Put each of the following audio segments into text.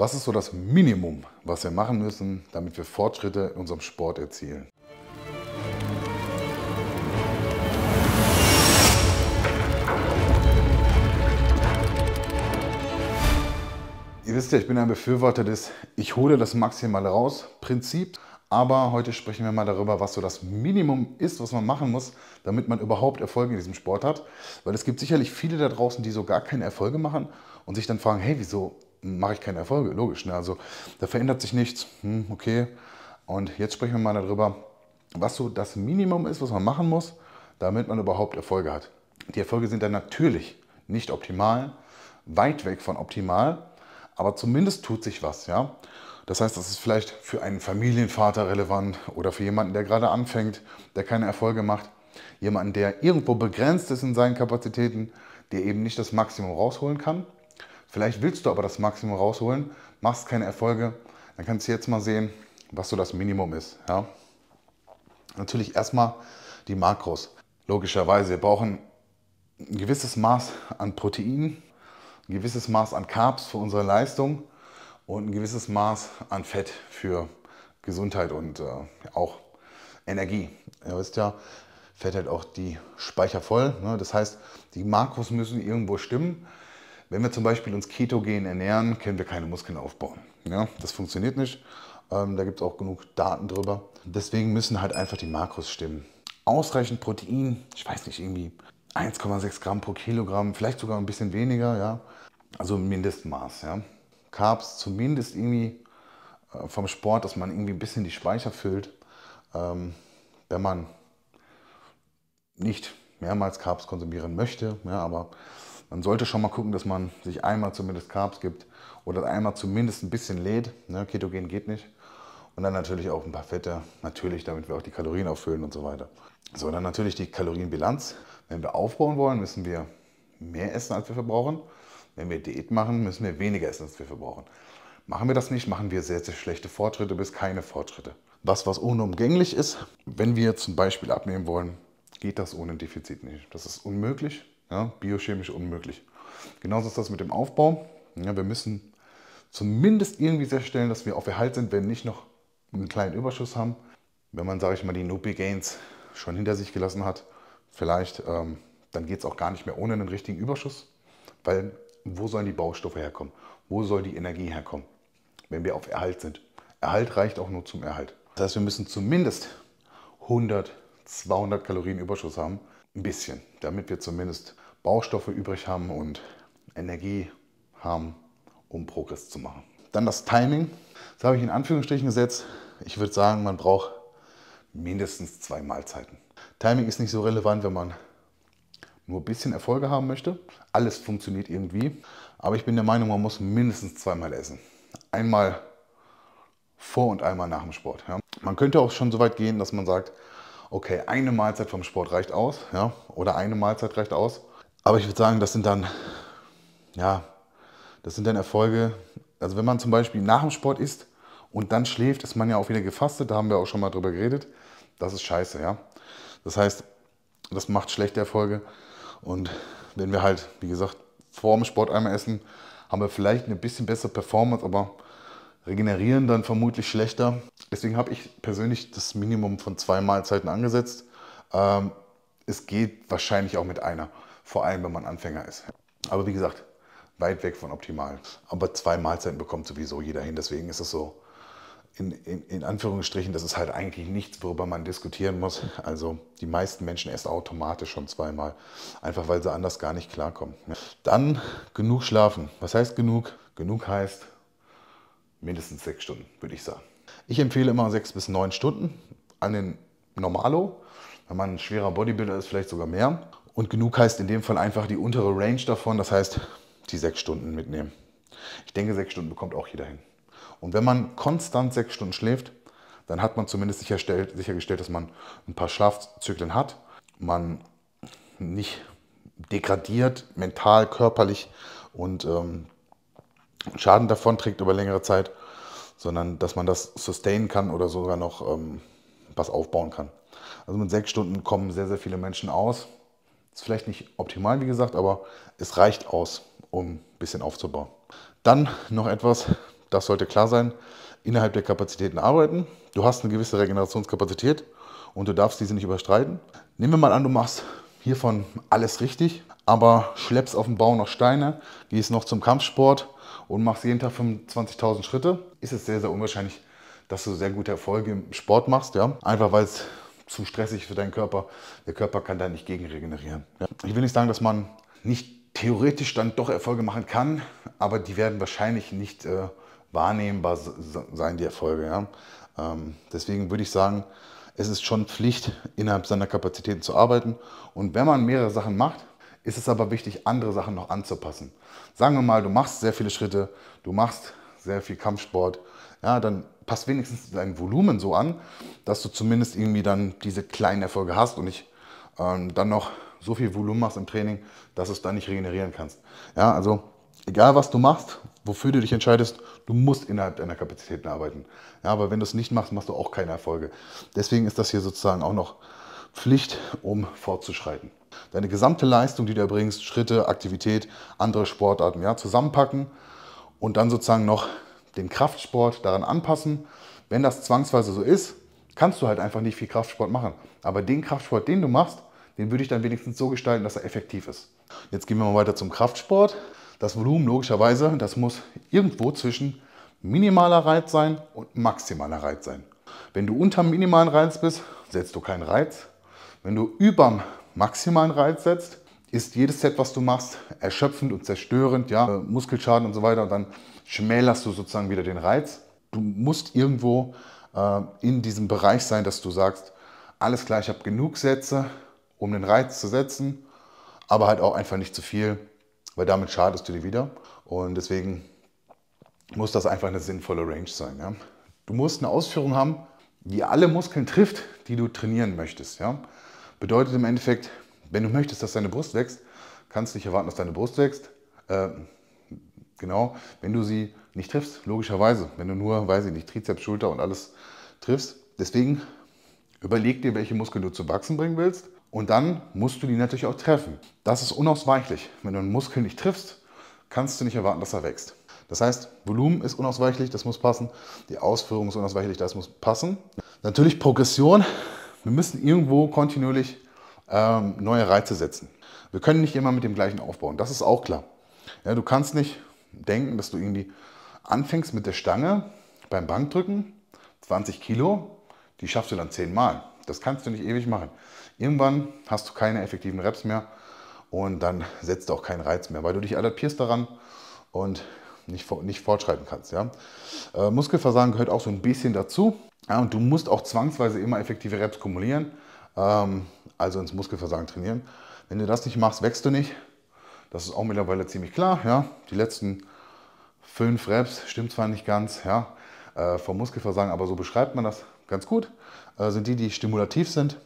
Was ist so das Minimum, was wir machen müssen, damit wir Fortschritte in unserem Sport erzielen? Ihr wisst ja, ich bin ein Befürworter des Ich hole das Maximale raus Prinzip. Aber heute sprechen wir mal darüber, was so das Minimum ist, was man machen muss, damit man überhaupt Erfolge in diesem Sport hat. Weil es gibt sicherlich viele da draußen, die so gar keine Erfolge machen und sich dann fragen, hey, wieso mache ich keine Erfolge, logisch. Ne? Also da verändert sich nichts. Hm, okay. Und jetzt sprechen wir mal darüber, was so das Minimum ist, was man machen muss, damit man überhaupt Erfolge hat. Die Erfolge sind dann natürlich nicht optimal, weit weg von optimal, aber zumindest tut sich was, ja. Das heißt, das ist vielleicht für einen Familienvater relevant oder für jemanden, der gerade anfängt, der keine Erfolge macht, jemanden, der irgendwo begrenzt ist in seinen Kapazitäten, der eben nicht das Maximum rausholen kann Vielleicht willst du aber das Maximum rausholen, machst keine Erfolge, dann kannst du jetzt mal sehen, was so das Minimum ist. Ja? Natürlich erstmal die Makros. Logischerweise, wir brauchen ein gewisses Maß an Proteinen, ein gewisses Maß an Carbs für unsere Leistung und ein gewisses Maß an Fett für Gesundheit und äh, auch Energie. Ihr wisst ja, Fett hat auch die Speicher voll. Ne? Das heißt, die Makros müssen irgendwo stimmen. Wenn wir zum Beispiel uns ketogen ernähren, können wir keine Muskeln aufbauen. Ja, das funktioniert nicht. Ähm, da gibt es auch genug Daten drüber. Deswegen müssen halt einfach die Makros stimmen. Ausreichend Protein, ich weiß nicht, irgendwie 1,6 Gramm pro Kilogramm, vielleicht sogar ein bisschen weniger, ja. Also Mindestmaß, ja. Carbs zumindest irgendwie äh, vom Sport, dass man irgendwie ein bisschen die Speicher füllt, ähm, wenn man nicht mehrmals Carbs konsumieren möchte. Ja, aber man sollte schon mal gucken, dass man sich einmal zumindest Carbs gibt oder einmal zumindest ein bisschen lädt. Ne, Ketogen geht nicht. Und dann natürlich auch ein paar Fette, natürlich, damit wir auch die Kalorien auffüllen und so weiter. So, dann natürlich die Kalorienbilanz. Wenn wir aufbauen wollen, müssen wir mehr essen, als wir verbrauchen. Wenn wir Diät machen, müssen wir weniger essen, als wir verbrauchen. Machen wir das nicht, machen wir sehr, sehr schlechte Fortschritte bis keine Fortschritte. Das, was unumgänglich ist, wenn wir zum Beispiel abnehmen wollen, geht das ohne Defizit nicht. Das ist unmöglich, ja, biochemisch unmöglich. Genauso ist das mit dem Aufbau. Ja, wir müssen zumindest irgendwie sicherstellen, dass wir auf Erhalt sind, wenn nicht noch einen kleinen Überschuss haben. Wenn man, sage ich mal, die No-Big-Gains schon hinter sich gelassen hat, vielleicht, ähm, dann geht es auch gar nicht mehr ohne einen richtigen Überschuss. Weil wo sollen die Baustoffe herkommen? Wo soll die Energie herkommen, wenn wir auf Erhalt sind? Erhalt reicht auch nur zum Erhalt. Das heißt, wir müssen zumindest 100 200 Kalorien Überschuss haben. Ein bisschen, damit wir zumindest Baustoffe übrig haben und Energie haben, um Progress zu machen. Dann das Timing. Das habe ich in Anführungsstrichen gesetzt. Ich würde sagen, man braucht mindestens zwei Mahlzeiten. Timing ist nicht so relevant, wenn man nur ein bisschen Erfolge haben möchte. Alles funktioniert irgendwie. Aber ich bin der Meinung, man muss mindestens zweimal essen. Einmal vor und einmal nach dem Sport. Ja. Man könnte auch schon so weit gehen, dass man sagt, okay, eine Mahlzeit vom Sport reicht aus, ja, oder eine Mahlzeit reicht aus. Aber ich würde sagen, das sind dann, ja, das sind dann Erfolge. Also wenn man zum Beispiel nach dem Sport isst und dann schläft, ist man ja auch wieder gefastet, da haben wir auch schon mal drüber geredet. Das ist scheiße, ja. Das heißt, das macht schlechte Erfolge. Und wenn wir halt, wie gesagt, vor dem Sport einmal essen, haben wir vielleicht eine bisschen bessere Performance, aber regenerieren dann vermutlich schlechter. Deswegen habe ich persönlich das Minimum von zwei Mahlzeiten angesetzt. Ähm, es geht wahrscheinlich auch mit einer, vor allem wenn man Anfänger ist. Aber wie gesagt, weit weg von optimal. Aber zwei Mahlzeiten bekommt sowieso jeder hin. Deswegen ist es so, in, in, in, Anführungsstrichen, das ist halt eigentlich nichts, worüber man diskutieren muss. Also die meisten Menschen essen automatisch schon zweimal, einfach weil sie anders gar nicht klarkommen. Dann genug schlafen. Was heißt genug? Genug heißt mindestens sechs Stunden, würde ich sagen. Ich empfehle immer sechs bis neun Stunden an den Normalo. Wenn man ein schwerer Bodybuilder ist, vielleicht sogar mehr. Und genug heißt in dem Fall einfach die untere Range davon, das heißt die sechs Stunden mitnehmen. Ich denke, sechs Stunden bekommt auch jeder hin. Und wenn man konstant sechs Stunden schläft, dann hat man zumindest sichergestellt, dass man ein paar Schlafzyklen hat, man nicht degradiert, mental, körperlich und ähm, Schaden davon trägt über längere Zeit, sondern dass man das sustain kann oder sogar noch ähm, was aufbauen kann. Also mit sechs Stunden kommen sehr, sehr viele Menschen aus. Ist vielleicht nicht optimal, wie gesagt, aber es reicht aus, um ein bisschen aufzubauen. Dann noch etwas, das sollte klar sein, innerhalb der Kapazitäten arbeiten. Du hast eine gewisse Regenerationskapazität und du darfst diese nicht überstreiten. Nehmen wir mal an, du machst hiervon alles richtig, aber schleppst auf dem Bau noch Steine, gehst noch zum Kampfsport, und machst jeden Tag 25.000 Schritte, ist es sehr, sehr unwahrscheinlich, dass du sehr gute Erfolge im Sport machst. Ja? Einfach weil es zu stressig für deinen Körper. Der Körper kann da nicht gegen regenerieren. Ja? Ich will nicht sagen, dass man nicht theoretisch dann doch Erfolge machen kann, aber die werden wahrscheinlich nicht äh, wahrnehmbar sein, die Erfolge. Ja? Ähm, deswegen würde ich sagen, es ist schon Pflicht, innerhalb seiner Kapazitäten zu arbeiten. Und wenn man mehrere Sachen macht, ist es aber wichtig, andere Sachen noch anzupassen. Sagen wir mal, du machst sehr viele Schritte, du machst sehr viel Kampfsport, ja, dann passt wenigstens dein Volumen so an, dass du zumindest irgendwie dann diese kleinen Erfolge hast und nicht ähm, dann noch so viel Volumen machst im Training, dass du es dann nicht regenerieren kannst. Ja, also egal was du machst, wofür du dich entscheidest, du musst innerhalb deiner Kapazitäten arbeiten. Ja, aber wenn du es nicht machst, machst du auch keine Erfolge. Deswegen ist das hier sozusagen auch noch Pflicht, um fortzuschreiten deine gesamte Leistung, die du erbringst, Schritte, Aktivität, andere Sportarten, ja, zusammenpacken und dann sozusagen noch den Kraftsport daran anpassen. Wenn das zwangsweise so ist, kannst du halt einfach nicht viel Kraftsport machen. Aber den Kraftsport, den du machst, den würde ich dann wenigstens so gestalten, dass er effektiv ist. Jetzt gehen wir mal weiter zum Kraftsport. Das Volumen logischerweise, das muss irgendwo zwischen minimaler Reiz sein und maximaler Reiz sein. Wenn du unter minimalen Reiz bist, setzt du keinen Reiz. Wenn du überm maximalen Reiz setzt, ist jedes Set, was du machst, erschöpfend und zerstörend, ja, äh, Muskelschaden und so weiter. Und dann schmälerst du sozusagen wieder den Reiz. Du musst irgendwo äh, in diesem Bereich sein, dass du sagst, alles klar, ich habe genug Sätze, um den Reiz zu setzen, aber halt auch einfach nicht zu viel, weil damit schadest du dir wieder. Und deswegen muss das einfach eine sinnvolle Range sein. Ja? Du musst eine Ausführung haben, die alle Muskeln trifft, die du trainieren möchtest. Ja? Bedeutet im Endeffekt, wenn du möchtest, dass deine Brust wächst, kannst du nicht erwarten, dass deine Brust wächst. Äh, genau, wenn du sie nicht triffst, logischerweise. Wenn du nur, weiß ich nicht, Trizeps, Schulter und alles triffst. Deswegen überleg dir, welche Muskeln du zu wachsen bringen willst. Und dann musst du die natürlich auch treffen. Das ist unausweichlich. Wenn du einen Muskel nicht triffst, kannst du nicht erwarten, dass er wächst. Das heißt, Volumen ist unausweichlich, das muss passen. Die Ausführung ist unausweichlich, das muss passen. Natürlich Progression wir müssen irgendwo kontinuierlich ähm, neue Reize setzen. Wir können nicht immer mit dem gleichen aufbauen, das ist auch klar. Ja, du kannst nicht denken, dass du irgendwie anfängst mit der Stange beim Bankdrücken, 20 Kilo, die schaffst du dann 10 Mal. Das kannst du nicht ewig machen. Irgendwann hast du keine effektiven Reps mehr und dann setzt du auch keinen Reiz mehr, weil du dich adaptierst daran und nicht, nicht fortschreiten kannst. Ja? Äh, Muskelversagen gehört auch so ein bisschen dazu. Ja, und du musst auch zwangsweise immer effektive Reps kumulieren, ähm, also ins Muskelversagen trainieren. Wenn du das nicht machst, wächst du nicht. Das ist auch mittlerweile ziemlich klar. Ja? Die letzten fünf Reps, stimmt zwar nicht ganz, ja, äh, vom Muskelversagen, aber so beschreibt man das ganz gut, äh, sind die, die stimulativ sind.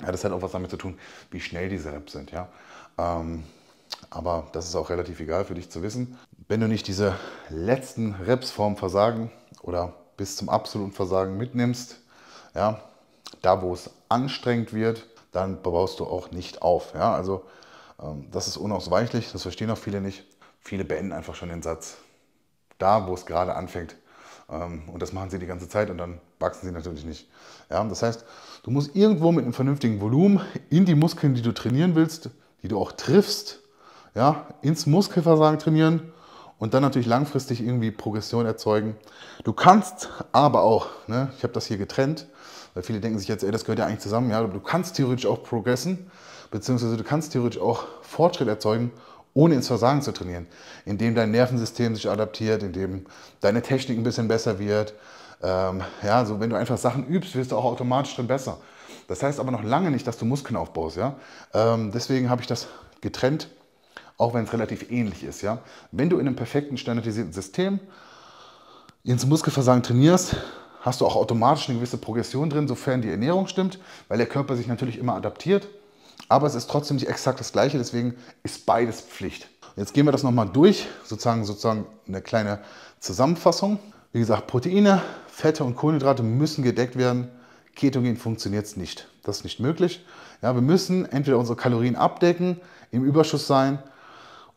Ja, das hat auch was damit zu tun, wie schnell diese Reps sind. Ja? Ähm, aber das ist auch relativ egal für dich zu wissen. Wenn du nicht diese letzten Reps vorm Versagen oder bis zum absoluten Versagen mitnimmst, ja, da wo es anstrengend wird, dann baust du auch nicht auf. Ja? Also ähm, das ist unausweichlich, das verstehen auch viele nicht. Viele beenden einfach schon den Satz da, wo es gerade anfängt. Ähm, und das machen sie die ganze Zeit und dann wachsen sie natürlich nicht. Ja? Das heißt, du musst irgendwo mit einem vernünftigen Volumen in die Muskeln, die du trainieren willst, die du auch triffst, ja, ins Muskelversagen trainieren und dann natürlich langfristig irgendwie Progression erzeugen. Du kannst aber auch, ne, ich habe das hier getrennt, weil viele denken sich jetzt, ey, das gehört ja eigentlich zusammen. Ja, aber du kannst theoretisch auch progressen, beziehungsweise du kannst theoretisch auch Fortschritt erzeugen, ohne ins Versagen zu trainieren, indem dein Nervensystem sich adaptiert, indem deine Technik ein bisschen besser wird. Ähm, ja, so wenn du einfach Sachen übst, wirst du auch automatisch drin besser. Das heißt aber noch lange nicht, dass du Muskeln aufbaust. Ja? Ähm, deswegen habe ich das getrennt auch wenn es relativ ähnlich ist. Ja? Wenn du in einem perfekten standardisierten System ins Muskelversagen trainierst, hast du auch automatisch eine gewisse Progression drin, sofern die Ernährung stimmt, weil der Körper sich natürlich immer adaptiert. Aber es ist trotzdem nicht exakt das Gleiche, deswegen ist beides Pflicht. Jetzt gehen wir das nochmal durch, sozusagen, sozusagen eine kleine Zusammenfassung. Wie gesagt, Proteine, Fette und Kohlenhydrate müssen gedeckt werden. Ketogen funktioniert es nicht. Das ist nicht möglich. Ja, wir müssen entweder unsere Kalorien abdecken, im Überschuss sein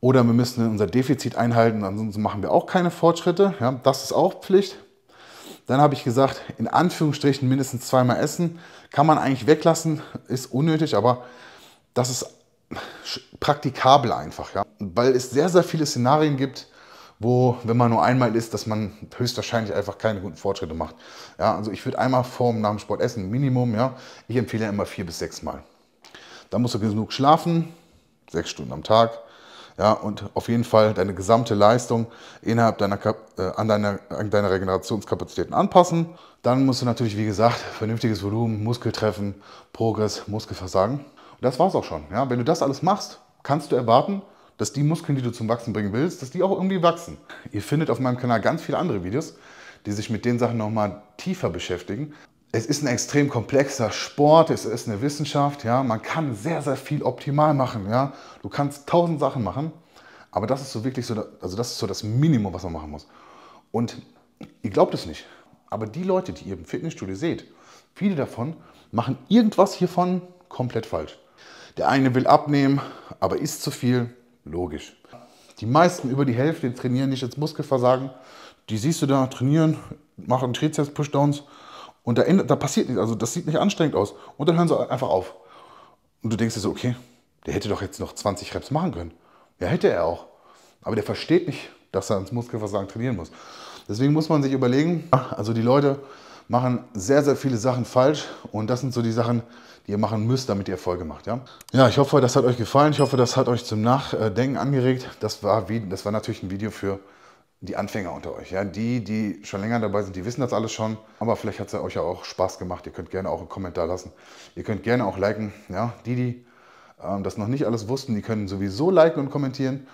oder wir müssen unser Defizit einhalten, ansonsten machen wir auch keine Fortschritte. Ja, das ist auch Pflicht. Dann habe ich gesagt, in Anführungsstrichen mindestens zweimal essen. Kann man eigentlich weglassen, ist unnötig, aber das ist praktikabel einfach. Ja? Weil es sehr, sehr viele Szenarien gibt, wo, wenn man nur einmal isst, dass man höchstwahrscheinlich einfach keine guten Fortschritte macht. Ja, also ich würde einmal vor und nach dem Sport essen, Minimum. Ja? Ich empfehle immer vier bis sechs Mal. Dann musst du genug schlafen, sechs Stunden am Tag. Ja, und auf jeden Fall deine gesamte Leistung innerhalb deiner, äh, an, deiner, an deiner Regenerationskapazitäten anpassen. Dann musst du natürlich, wie gesagt, vernünftiges Volumen, Muskeltreffen, Progress, Muskelversagen. Und das war's auch schon. Ja, wenn du das alles machst, kannst du erwarten, dass die Muskeln, die du zum Wachsen bringen willst, dass die auch irgendwie wachsen. Ihr findet auf meinem Kanal ganz viele andere Videos, die sich mit den Sachen nochmal tiefer beschäftigen. Es ist ein extrem komplexer Sport, es ist eine Wissenschaft, ja. Man kann sehr, sehr viel optimal machen, ja. Du kannst tausend Sachen machen, aber das ist so wirklich so, also das ist so das Minimum, was man machen muss. Und ihr glaubt es nicht, aber die Leute, die ihr im Fitnessstudio seht, viele davon machen irgendwas hiervon komplett falsch. Der eine will abnehmen, aber isst zu viel, logisch. Die meisten, über die Hälfte, trainieren nicht ins Muskelversagen. Die siehst du da trainieren, machen Trizeps-Pushdowns, und da, da passiert nichts, also das sieht nicht anstrengend aus. Und dann hören sie einfach auf. Und du denkst dir so, okay, der hätte doch jetzt noch 20 Reps machen können. Ja, hätte er auch. Aber der versteht nicht, dass er ans Muskelversagen trainieren muss. Deswegen muss man sich überlegen, also die Leute machen sehr, sehr viele Sachen falsch und das sind so die Sachen, die ihr machen müsst, damit ihr Erfolge macht. Ja, ja ich hoffe, das hat euch gefallen. Ich hoffe, das hat euch zum Nachdenken angeregt. Das war, das war natürlich ein Video für die Anfänger unter euch. Ja? Die, die schon länger dabei sind, die wissen das alles schon. Aber vielleicht hat es ja euch ja auch Spaß gemacht. Ihr könnt gerne auch einen Kommentar lassen. Ihr könnt gerne auch liken. Ja? Die, die ähm, das noch nicht alles wussten, die können sowieso liken und kommentieren.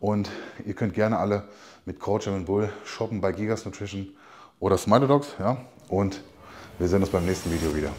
Und ihr könnt gerne alle mit Coach and Bull shoppen bei Gigas Nutrition oder Smile Dogs. Ja? Und wir sehen uns beim nächsten Video wieder.